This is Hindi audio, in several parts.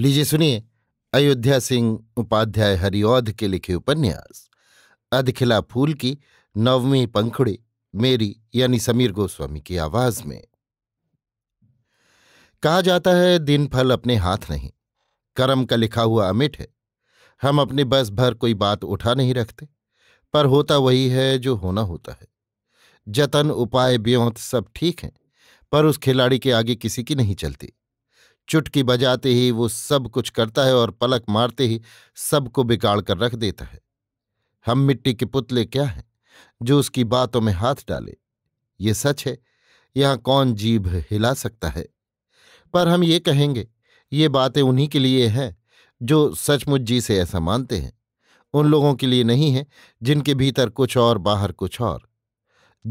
लीजिए सुनिए अयोध्या सिंह उपाध्याय हरिओध के लिखे उपन्यास अधखिला फूल की नवमी पंखुड़ी मेरी यानी समीर गोस्वामी की आवाज में कहा जाता है दिन फल अपने हाथ नहीं कर्म का लिखा हुआ अमिट है हम अपने बस भर कोई बात उठा नहीं रखते पर होता वही है जो होना होता है जतन उपाय ब्योंत सब ठीक हैं पर उस खिलाड़ी के आगे किसी की नहीं चलती चुटकी बजाते ही वो सब कुछ करता है और पलक मारते ही सबको बिगाड़ कर रख देता है हम मिट्टी के पुतले क्या हैं जो उसकी बातों में हाथ डाले ये सच है यहाँ कौन जीभ हिला सकता है पर हम ये कहेंगे ये बातें उन्हीं के लिए हैं जो सचमुच जी से ऐसा मानते हैं उन लोगों के लिए नहीं है जिनके भीतर कुछ और बाहर कुछ और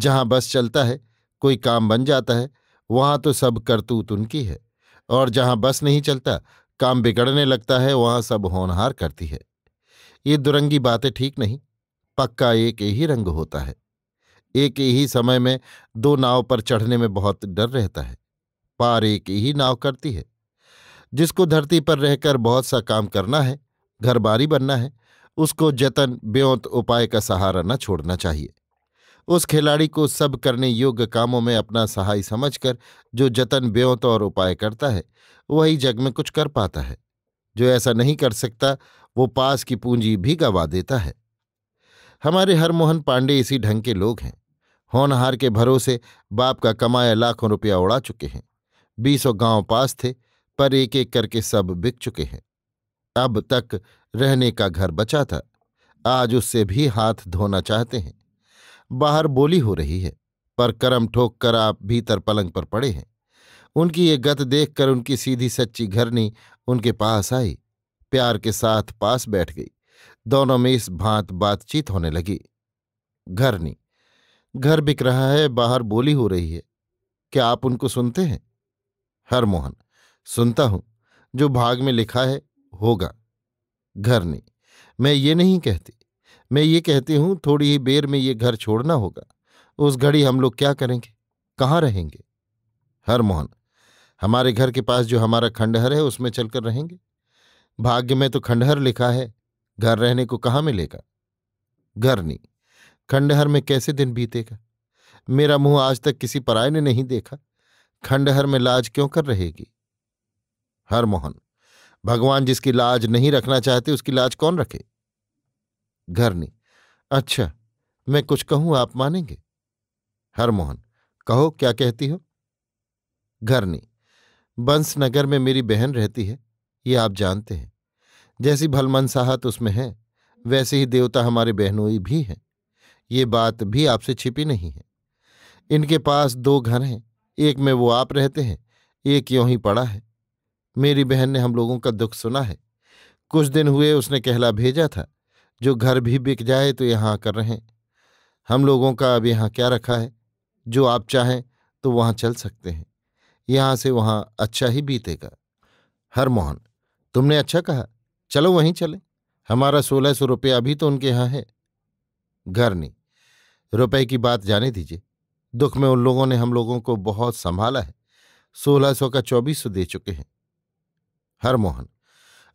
जहां बस चलता है कोई काम बन जाता है वहां तो सब करतूत उनकी है और जहां बस नहीं चलता काम बिगड़ने लगता है वहां सब होनहार करती है ये दुरंगी बातें ठीक नहीं पक्का एक ही रंग होता है एक ही समय में दो नाव पर चढ़ने में बहुत डर रहता है पार एक ही नाव करती है जिसको धरती पर रहकर बहुत सा काम करना है घरबारी बनना है उसको जतन ब्योत उपाय का सहारा न छोड़ना चाहिए उस खिलाड़ी को सब करने योग्य कामों में अपना सहाय समझकर जो जतन ब्योत और उपाय करता है वही जग में कुछ कर पाता है जो ऐसा नहीं कर सकता वो पास की पूंजी भी गंवा देता है हमारे हरमोहन पांडे इसी ढंग के लोग हैं होनहार के भरोसे बाप का कमाया लाखों रुपया उड़ा चुके हैं बीसों गांव पास थे पर एक एक करके सब बिक चुके हैं अब तक रहने का घर बचा था आज उससे भी हाथ धोना चाहते हैं बाहर बोली हो रही है पर करम ठोक कर आप भीतर पलंग पर पड़े हैं उनकी ये गत देखकर उनकी सीधी सच्ची घरनी उनके पास आई प्यार के साथ पास बैठ गई दोनों में इस भांत बातचीत होने लगी घरनी घर बिक रहा है बाहर बोली हो रही है क्या आप उनको सुनते हैं हरमोहन सुनता हूं जो भाग में लिखा है होगा घरनी मैं ये नहीं कहती मैं ये कहती हूं थोड़ी ही देर में ये घर छोड़ना होगा उस घड़ी हम लोग क्या करेंगे कहाँ रहेंगे हरमोहन हमारे घर के पास जो हमारा खंडहर है उसमें चलकर रहेंगे भाग्य में तो खंडहर लिखा है घर रहने को कहाँ मिलेगा घर नहीं खंडहर में कैसे दिन बीतेगा मेरा मुंह आज तक किसी पराय ने नहीं देखा खंडहर में लाज क्यों कर रहेगी हरमोहन भगवान जिसकी लाज नहीं रखना चाहते उसकी लाज कौन रखे घरनी अच्छा मैं कुछ कहूं आप मानेंगे हरमोहन कहो क्या कहती हो घरनी बंस नगर में मेरी बहन रहती है ये आप जानते हैं जैसी भलमनसाहत उसमें है वैसे ही देवता हमारे बहनोई भी हैं ये बात भी आपसे छिपी नहीं है इनके पास दो घर हैं एक में वो आप रहते हैं एक यों ही पड़ा है मेरी बहन ने हम लोगों का दुख सुना है कुछ दिन हुए उसने कहला भेजा था जो घर भी बिक जाए तो यहाँ आकर रहें हम लोगों का अब यहाँ क्या रखा है जो आप चाहें तो वहाँ चल सकते हैं यहाँ से वहाँ अच्छा ही बीतेगा हरमोहन तुमने अच्छा कहा चलो वहीं चले हमारा सोलह सौ रुपया अभी तो उनके यहाँ है घरनी रुपए की बात जाने दीजिए दुख में उन लोगों ने हम लोगों को बहुत संभाला है सोलह सौ का चौबीस सौ दे चुके हैं हरमोहन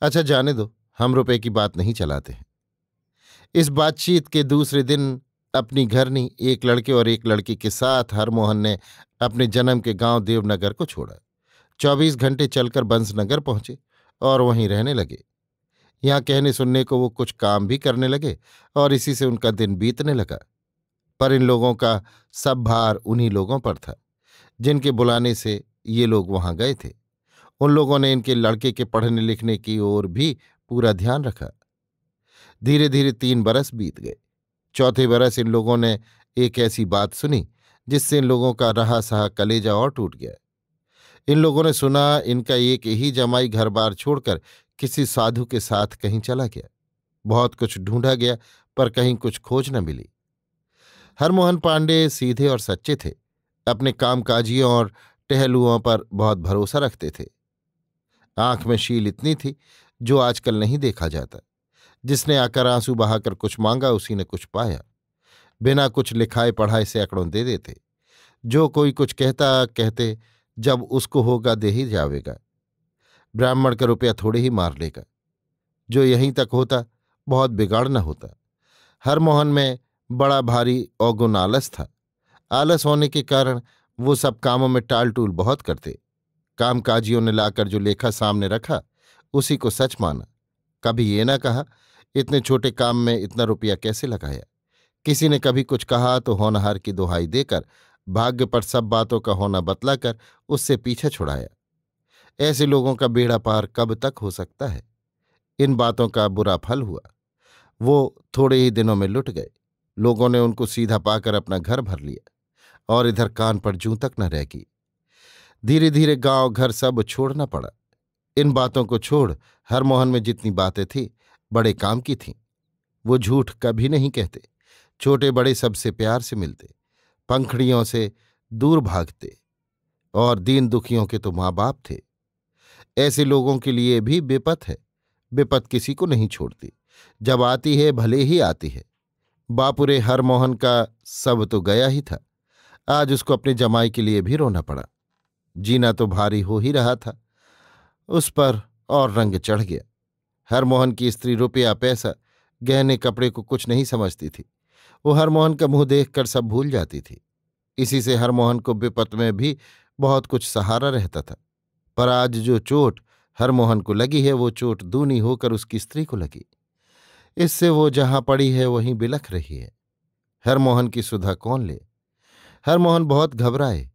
अच्छा जाने दो हम रुपए की बात नहीं चलाते हैं इस बातचीत के दूसरे दिन अपनी घरनी एक लड़के और एक लड़की के साथ हरमोहन ने अपने जन्म के गांव देवनगर को छोड़ा चौबीस घंटे चलकर बंसनगर पहुंचे और वहीं रहने लगे यहाँ कहने सुनने को वो कुछ काम भी करने लगे और इसी से उनका दिन बीतने लगा पर इन लोगों का सब भार उन्हीं लोगों पर था जिनके बुलाने से ये लोग वहां गए थे उन लोगों ने इनके लड़के के पढ़ने लिखने की ओर भी पूरा ध्यान रखा धीरे धीरे तीन बरस बीत गए चौथे बरस इन लोगों ने एक ऐसी बात सुनी जिससे इन लोगों का रहा सहा कलेजा और टूट गया इन लोगों ने सुना इनका एक ही जमाई घर बार छोड़कर किसी साधु के साथ कहीं चला गया बहुत कुछ ढूंढा गया पर कहीं कुछ खोज न मिली हरमोहन पांडे सीधे और सच्चे थे अपने कामकाजियों और टहलुओं पर बहुत भरोसा रखते थे आंख में शील इतनी थी जो आजकल नहीं देखा जाता जिसने आकर आंसू बहाकर कुछ मांगा उसी ने कुछ पाया बिना कुछ लिखाए पढ़ाए सैकड़ों दे देते जो कोई कुछ कहता कहते जब उसको होगा दे ही जावेगा ब्राह्मण का रुपया थोड़े ही मार लेगा जो यहीं तक होता बहुत बिगाड़ न होता हरमोहन में बड़ा भारी औगुण आलस था आलस होने के कारण वो सब कामों में टाल टूल बहुत करते कामकाजियों ने लाकर जो लेखा सामने रखा उसी को सच माना कभी ये ना कहा इतने छोटे काम में इतना रुपया कैसे लगाया किसी ने कभी कुछ कहा तो होनहार की दुहाई देकर भाग्य पर सब बातों का होना बतलाकर उससे पीछे छुड़ाया ऐसे लोगों का बेड़ा पार कब तक हो सकता है इन बातों का बुरा फल हुआ वो थोड़े ही दिनों में लुट गए लोगों ने उनको सीधा पाकर अपना घर भर लिया और इधर कान पर जू तक न गई धीरे धीरे गांव घर सब छोड़ना पड़ा इन बातों को छोड़ हर मोहन में जितनी बातें थी बड़े काम की थीं वो झूठ कभी नहीं कहते छोटे बड़े सबसे प्यार से मिलते पंखड़ियों से दूर भागते और दीन दुखियों के तो माँ बाप थे ऐसे लोगों के लिए भी बेपत है बेपत किसी को नहीं छोड़ती जब आती है भले ही आती है बापुरे हरमोहन का सब तो गया ही था आज उसको अपने जमाई के लिए भी रोना पड़ा जीना तो भारी हो ही रहा था उस पर और रंग चढ़ गया हरमोहन की स्त्री रुपया पैसा गहने कपड़े को कुछ नहीं समझती थी वो हरमोहन का मुंह देखकर सब भूल जाती थी इसी से हरमोहन को विपत में भी बहुत कुछ सहारा रहता था पर आज जो चोट हरमोहन को लगी है वो चोट दूनी होकर उसकी स्त्री को लगी इससे वो जहां पड़ी है वहीं बिलख रही है हरमोहन की सुधा कौन ले हरमोहन बहुत घबराए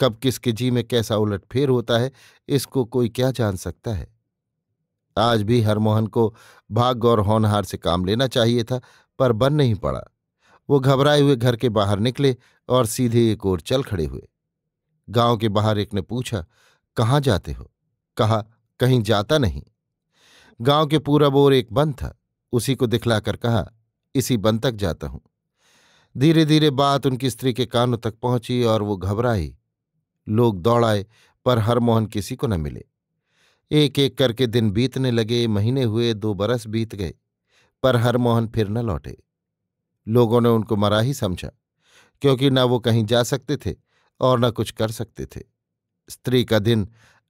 कब किसके जी में कैसा उलटफेर होता है इसको कोई क्या जान सकता है आज भी हरमोहन को भाग्य और होनहार से काम लेना चाहिए था पर बन नहीं पड़ा वो घबराए हुए घर के बाहर निकले और सीधे एक ओर चल खड़े हुए गांव के बाहर एक ने पूछा कहाँ जाते हो कहा कहीं जाता नहीं गांव के पूरब ओर एक बंद था उसी को दिखलाकर कहा इसी बंद तक जाता हूं धीरे धीरे बात उनकी स्त्री के कानों तक पहुंची और वो घबराई लोग दौड़ाए पर हरमोहन किसी को न मिले एक एक करके दिन बीतने लगे महीने हुए दो बरस बीत गए पर हरमोहन फिर न लौटे लोगों ने उनको मरा ही समझा क्योंकि न वो कहीं जा सकते थे और न कुछ कर सकते थे स्त्री का दिन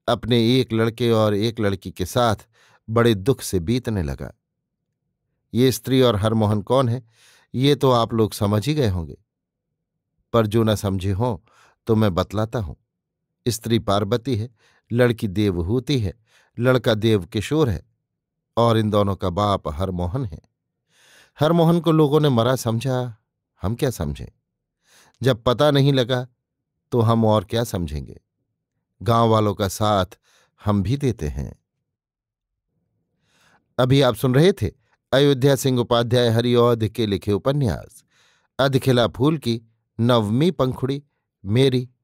अपने एक लड़के और एक लड़की के साथ बड़े दुख से बीतने लगा ये स्त्री और हरमोहन कौन है ये तो आप लोग समझ ही गए होंगे पर जो न समझे हों तो मैं बतलाता हूं स्त्री पार्वती है लड़की देवहूति है लड़का देव किशोर है और इन दोनों का बाप हरमोहन है हरमोहन को लोगों ने मरा समझा हम क्या समझें जब पता नहीं लगा तो हम और क्या समझेंगे गांव वालों का साथ हम भी देते हैं अभी आप सुन रहे थे अयोध्या सिंह उपाध्याय हरिओद के लिखे उपन्यास अधखिला फूल की नवमी पंखुड़ी मेरी